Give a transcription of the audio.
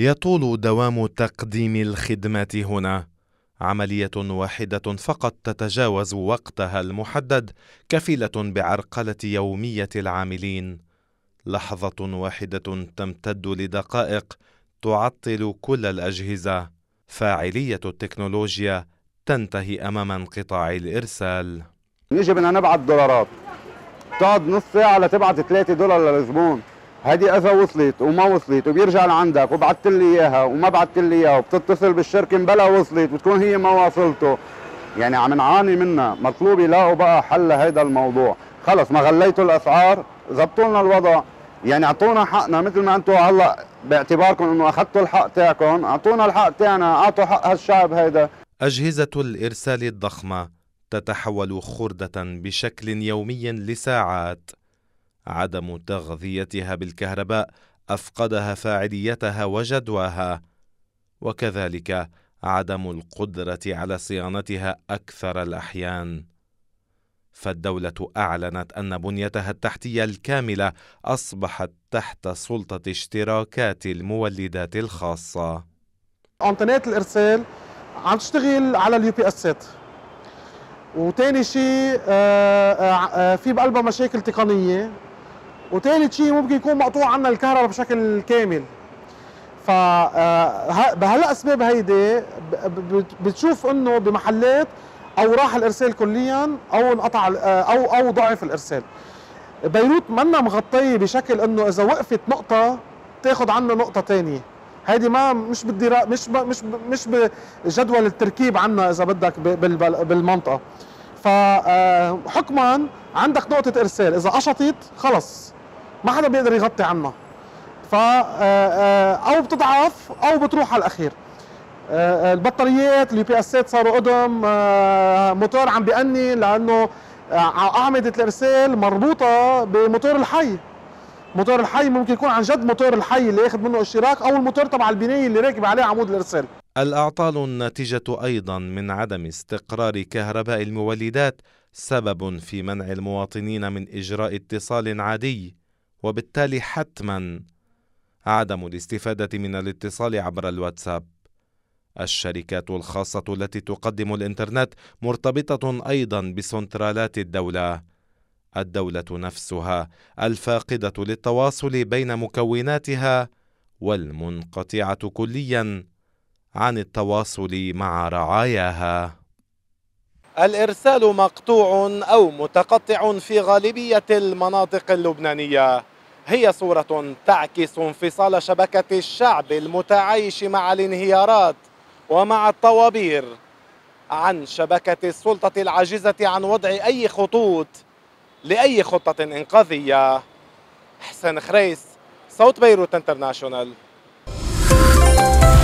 يطول دوام تقديم الخدمات هنا عملية واحدة فقط تتجاوز وقتها المحدد كفيلة بعرقلة يومية العاملين. لحظة واحدة تمتد لدقائق تعطل كل الأجهزة. فاعلية التكنولوجيا تنتهي أمام انقطاع الإرسال. يجب أن نبعث دولارات. تقعد نص ساعة لتبعت 3 دولار للزبون. هذه اذا وصلت وما وصلت وبيرجع لعندك وبعثت لي اياها وما بعثت لي اياها وبتتصل بالشركه بلا وصلت بتكون هي ما واصلته يعني عم نعاني منها مطلوب يلاقوا بقى حل لهيدا الموضوع خلص ما غليتوا الاسعار ظبطوا لنا الوضع يعني اعطونا حقنا مثل ما انتم هلا باعتباركم انه اخذتوا الحق تاعكم اعطونا الحق تاعنا اعطوا حق هالشعب هيدا اجهزه الارسال الضخمه تتحول خرده بشكل يومي لساعات عدم تغذيتها بالكهرباء افقدها فاعليتها وجدواها وكذلك عدم القدره على صيانتها اكثر الاحيان فالدوله اعلنت ان بنيتها التحتيه الكامله اصبحت تحت سلطه اشتراكات المولدات الخاصه انتنات الارسال عم تشتغل على اليو بي اسات وثاني شيء آه، آه، آه، في بقلبها مشاكل تقنيه وتالت شيء ممكن يكون مقطوع عنا الكهرباء بشكل كامل ف آه، بهالاسباب هيدي بتشوف انه بمحلات او راح الارسال كليا او انقطع آه، او او ضعف الارسال بيروت منا مغطيه بشكل انه اذا وقفت نقطه تاخذ عنا نقطه ثانيه هيدي ما مش بالدرا مش ب... مش ب... مش بجدول التركيب عنا اذا بدك ب... بال... بالمنطقه فحكما آه، عندك نقطه ارسال اذا قشطت خلص ما حدا بيقدر يغطي عنها ف آه، آه، او بتضعف او بتروح على الاخير آه، البطاريات اليو بي اسات صاروا قدم موتور عم بيأني لانه اعمده الارسال مربوطه بموتور الحي موتور الحي ممكن يكون عن جد موتور الحي اللي ياخذ منه اشتراك او الموتور تبع البنايه اللي راكب عليه عمود الارسال الاعطال الناتجه ايضا من عدم استقرار كهرباء المولدات سبب في منع المواطنين من اجراء اتصال عادي وبالتالي حتما عدم الاستفادة من الاتصال عبر الواتساب. الشركات الخاصة التي تقدم الإنترنت مرتبطة أيضا بسنترالات الدولة. الدولة نفسها الفاقدة للتواصل بين مكوناتها والمنقطعة كليا عن التواصل مع رعاياها. الإرسال مقطوع أو متقطع في غالبية المناطق اللبنانية هي صورة تعكس انفصال شبكة الشعب المتعايش مع الانهيارات ومع الطوابير عن شبكة السلطة العاجزة عن وضع أي خطوط لأي خطة إنقاذية حسن خريس صوت بيروت انترناشونال